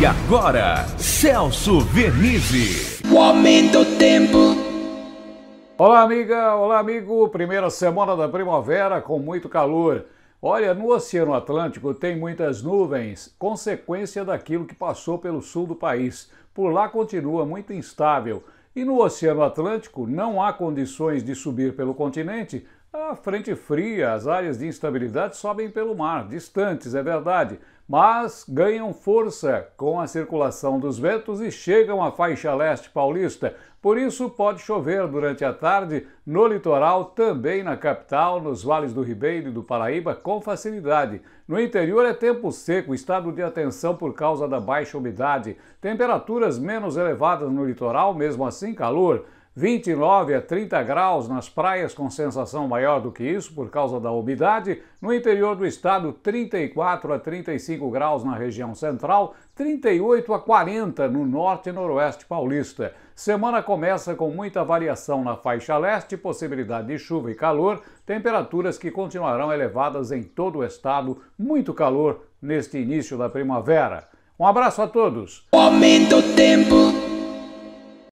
E agora, Celso Vernizzi. O aumento do tempo. Olá, amiga, olá, amigo. Primeira semana da primavera com muito calor. Olha, no Oceano Atlântico tem muitas nuvens, consequência daquilo que passou pelo sul do país. Por lá continua muito instável. E no Oceano Atlântico não há condições de subir pelo continente a frente fria, as áreas de instabilidade sobem pelo mar, distantes, é verdade, mas ganham força com a circulação dos ventos e chegam à faixa leste paulista. Por isso, pode chover durante a tarde no litoral, também na capital, nos vales do Ribeiro e do Paraíba, com facilidade. No interior é tempo seco, estado de atenção por causa da baixa umidade. Temperaturas menos elevadas no litoral, mesmo assim calor. 29 a 30 graus nas praias, com sensação maior do que isso por causa da umidade. No interior do estado, 34 a 35 graus na região central, 38 a 40 no norte e noroeste paulista. Semana começa com muita variação na faixa leste, possibilidade de chuva e calor, temperaturas que continuarão elevadas em todo o estado, muito calor neste início da primavera. Um abraço a todos. O aumento tempo.